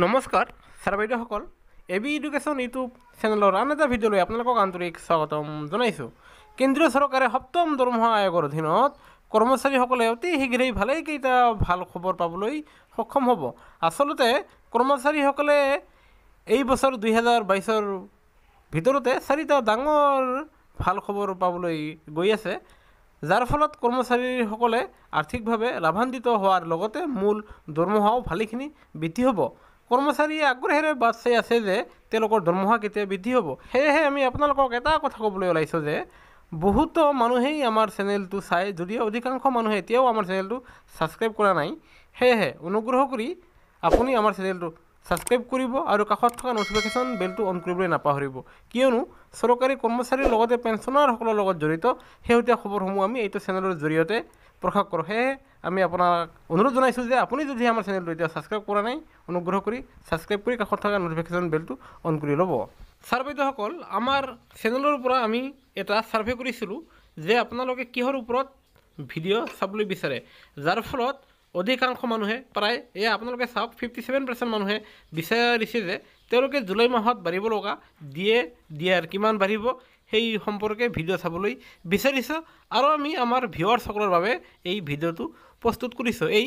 নমস্কাৰ ছাৰ বাইদেউসকল A B education YouTube চেনেলৰ আন এটা ভিডিঅ'লৈ আপোনালোকক আন্তৰিক স্বাগতম জনাইছোঁ কেন্দ্ৰীয় চৰকাৰে সপ্তম দৰমহা আয়োগৰ অধীনত কৰ্মচাৰীসকলে অতি শীঘ্ৰেই ভালেইকেইটা ভাল খবৰ পাবলৈ সক্ষম হ'ব আচলতে কৰ্মচাৰীসকলে এই বছৰ দুহেজাৰ বাইছৰ ভিতৰতে চাৰিটা ডাঙৰ ভাল খবৰ পাবলৈ গৈ আছে যাৰ ফলত কৰ্মচাৰীসকলে আৰ্থিকভাৱে লাভান্বিত হোৱাৰ লগতে মূল দৰমহাও ভালেখিনি বৃদ্ধি হ'ব কৰ্মচাৰীয়ে আগ্ৰহেৰে বাট চাই আছে যে তেওঁলোকৰ দৰমহা কেতিয়া বৃদ্ধি হ'ব সেয়েহে আমি আপোনালোকক এটা কথা ক'বলৈ ওলাইছোঁ যে বহুতো মানুহেই আমাৰ চেনেলটো চাই যদিও অধিকাংশ মানুহে এতিয়াও আমাৰ চেনেলটো ছাবস্ক্ৰাইব কৰা নাই সেয়েহে অনুগ্ৰহ কৰি আপুনি আমাৰ চেনেলটো ছাবস্ক্ৰাইব কৰিব আৰু কাষত থকা ন'টিফিকেশ্যন বেলটো অন কৰিবলৈ নাপাহৰিব কিয়নো চৰকাৰী কৰ্মচাৰীৰ লগতে পেঞ্চনাৰসকলৰ লগত জড়িত শেহতীয়া খবৰসমূহ আমি এইটো চেনেলৰ জৰিয়তে প্ৰকাশ কৰোঁ সেয়েহে আমি আপোনাক অনুৰোধ জনাইছোঁ যে আপুনি যদি আমাৰ চেনেলটো এতিয়া ছাবস্ক্ৰাইব কৰা নাই অনুগ্ৰহ কৰি ছাবস্ক্ৰাইব কৰি কাষত থকা ন'টিফিকেশ্যন বেলটো অন কৰি ল'ব ছাৰ বাইদেউসকল আমাৰ চেনেলৰ পৰা আমি এটা ছাৰ্ভে কৰিছিলোঁ যে আপোনালোকে কিহৰ ওপৰত ভিডিঅ' চাবলৈ বিচাৰে যাৰ ফলত অধিকাংশ মানুহে প্ৰায় এই আপোনালোকে চাওক ফিফটি ছেভেন পাৰ্চেণ্ট মানুহে বিচাৰিছে যে তেওঁলোকে জুলাই মাহত বাঢ়িব লগা দিয়ে দিয়াৰ কিমান বাঢ়িব সেই সম্পৰ্কে ভিডিঅ' চাবলৈ বিচাৰিছোঁ আৰু আমি আমাৰ ভিৱাৰসকলৰ বাবে এই ভিডিঅ'টো প্ৰস্তুত কৰিছোঁ এই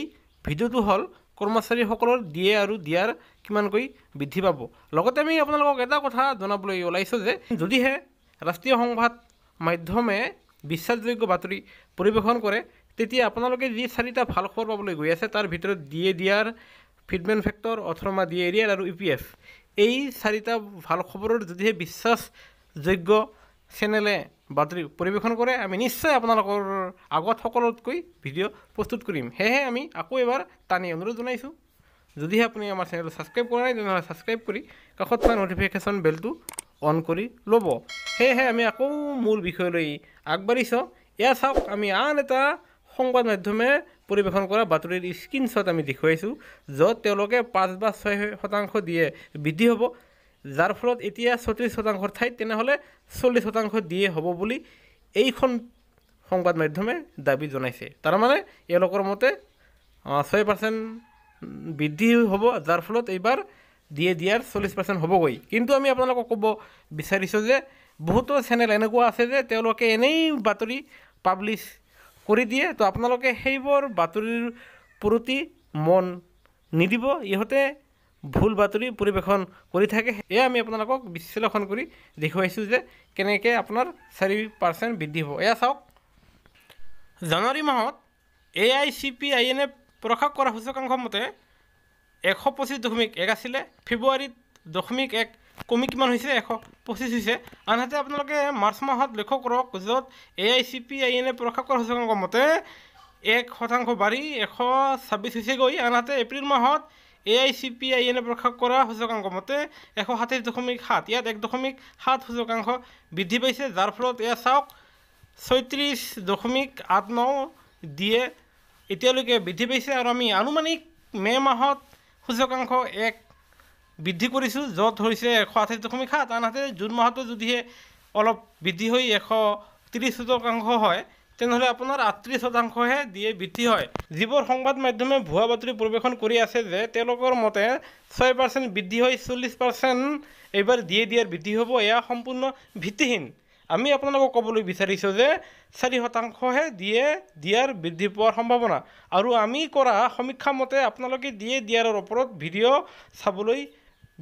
ভিডিঅ'টো হ'ল কৰ্মচাৰীসকলৰ দিয়ে আৰু দিয়াৰ কিমানকৈ বৃদ্ধি পাব লগতে আমি আপোনালোকক এটা কথা জনাবলৈ ওলাইছোঁ যে যদিহে ৰাষ্ট্ৰীয় সংবাদ মাধ্যমে বিশ্বাসযোগ্য বাতৰি পৰিৱেশন কৰে তেতিয়া আপোনালোকে যি চাৰিটা ভাল খবৰ পাবলৈ গৈ আছে তাৰ ভিতৰত ডি এ ডি আৰ ফিডমেন ফেক্টৰ অথৰমা ডি এৰিয়াৰ আৰু ইউ পি এফ এই চাৰিটা ভাল খবৰৰ যদিহে বিশ্বাসযোগ্য চেনেলে বাতৰি পৰিৱেশন কৰে আমি নিশ্চয় আপোনালোকৰ আগত সকলোতকৈ ভিডিঅ' প্ৰস্তুত কৰিম সেয়েহে আমি আকৌ এবাৰ টানি অনুৰোধ জনাইছোঁ যদিহে আপুনি আমাৰ চেনেলটো ছাবস্ক্ৰাইব কৰা নাই তেনেহ'লে ছাবস্ক্ৰাইব কৰি কাষত থকা ন'টিফিকেশ্যন বেলটো অন কৰি ল'ব সেয়েহে আমি আকৌ মোৰ বিষয়লৈ আগবাঢ়িছোঁ এয়া চাওক আমি আন এটা সংবাদ মাধ্যমে পৰিৱেশন কৰা বাতৰিৰ স্ক্ৰীণশ্বট আমি দেখুৱাইছোঁ য'ত তেওঁলোকে পাঁচ বা ছয় শতাংশ দিয়ে বৃদ্ধি হ'ব যাৰ ফলত এতিয়া ছত্ৰিছ শতাংশৰ ঠাইত তেনেহ'লে চল্লিছ শতাংশ দিয়ে হ'ব বুলি এইখন সংবাদ মাধ্যমে দাবী জনাইছে তাৰমানে এওঁলোকৰ মতে ছয় পাৰ্চেণ্ট বৃদ্ধি হ'ব যাৰ ফলত এইবাৰ দিয়ে দিয়াৰ চল্লিছ পাৰ্চেণ্ট হ'বগৈ কিন্তু আমি আপোনালোকক ক'ব বিচাৰিছোঁ যে বহুতো চেনেল এনেকুৱা আছে যে তেওঁলোকে এনেই বাতৰি পাব্লিছ কৰি দিয়ে তো আপোনালোকে সেইবোৰ বাতৰিৰ প্ৰতি মন নিদিব ইহঁতে ভুল বাতৰি পৰিৱেশন কৰি থাকে এয়া আমি আপোনালোকক বিশ্লেষণ কৰি দেখুৱাইছোঁ যে কেনেকৈ আপোনাৰ চাৰি পাৰ্চেণ্ট বৃদ্ধি হ'ব এয়া চাওক জানুৱাৰী মাহত এ আই চি পি আই এনে প্ৰকাশ কৰা সূচকাংশ মতে এশ পঁচিছ দশমিক এক আছিলে ফেব্ৰুৱাৰীত দশমিক এক কমি কিমান হৈছে এশ পঁচিছ হৈছে আনহাতে আপোনালোকে মাৰ্চ মাহত লক্ষ্য কৰক য'ত এ আই চি পি আই এনে প্ৰকাশ কৰা মতে এক শতাংশ বাঢ়ি এশ ছাব্বিছ হৈছেগৈ আনহাতে এপ্ৰিল মাহত এ আই চি পি আই এনে প্ৰকাশ কৰা সূচকাংক মতে এশ সাতাইছ দশমিক সাত ইয়াত এক দশমিক সাত সূচকাংশ বৃদ্ধি পাইছে যাৰ ফলত এয়া চাওক ছয়ত্ৰিছ দশমিক আঠ ন দিয়ে এতিয়ালৈকে বৃদ্ধি পাইছে আৰু আমি আনুমানিক মে' মাহত সূচকাংশ এক বৃদ্ধি কৰিছোঁ য'ত হৈছে এশ আঠাইছ দশমিক সাত আনহাতে জুন মাহতো যদিহে অলপ বৃদ্ধি হৈ এশ ত্ৰিছ শতাংশ হয় তেনেহ'লে আপোনাৰ আঠত্ৰিছ শতাংশহে দিয়ে বৃদ্ধি হয় যিবোৰ সংবাদ মাধ্যমে ভুৱা বাতৰি পৰিৱেশন কৰি আছে যে তেওঁলোকৰ মতে ছয় পাৰ্চেণ্ট বৃদ্ধি হৈ চল্লিছ পাৰ্চেণ্ট এইবাৰ দিয়ে দিয়াৰ বৃদ্ধি হ'ব এয়া সম্পূৰ্ণ ভিত্তিহীন আমি আপোনালোকক ক'বলৈ বিচাৰিছোঁ যে চাৰি শতাংশহে দিয়ে দিয়াৰ বৃদ্ধি পোৱাৰ সম্ভাৱনা আৰু আমি কৰা সমীক্ষা মতে আপোনালোকে দিয়ে দিয়াৰ ওপৰত ভিডিঅ' চাবলৈ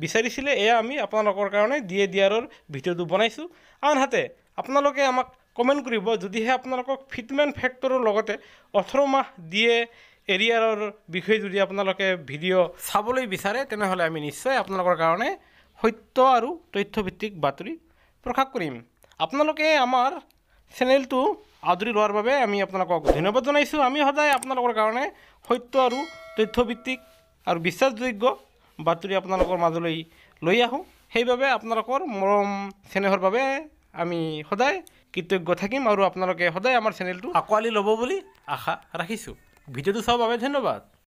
বিচাৰিছিলে এয়া আমি আপোনালোকৰ কাৰণে ডি এ ডি আৰৰ ভিডিঅ'টো বনাইছোঁ আনহাতে আপোনালোকে আমাক কমেণ্ট কৰিব যদিহে আপোনালোকক ফিটমেন ফেক্টৰৰ লগতে ওঠৰ মাহ ডি এ এৰিয়াৰৰ বিষয়ে যদি আপোনালোকে ভিডিঅ' চাবলৈ বিচাৰে তেনেহ'লে আমি নিশ্চয় আপোনালোকৰ কাৰণে সত্য আৰু তথ্যভিত্তিক বাতৰি প্ৰকাশ কৰিম আপোনালোকে আমাৰ চেনেলটো আদৰি লোৱাৰ বাবে আমি আপোনালোকক ধন্যবাদ জনাইছোঁ আমি সদায় আপোনালোকৰ কাৰণে সত্য আৰু তথ্যভিত্তিক আৰু বিশ্বাসযোগ্য বাতৰি আপোনালোকৰ মাজলৈ লৈ আহোঁ সেইবাবে আপোনালোকৰ মৰম চেনেহৰ বাবে আমি সদায় কৃতজ্ঞ থাকিম আৰু আপোনালোকে সদায় আমাৰ চেনেলটো আঁকোৱালি ল'ব বুলি আশা ৰাখিছোঁ ভিডিঅ'টো চোৱাৰ বাবে ধন্যবাদ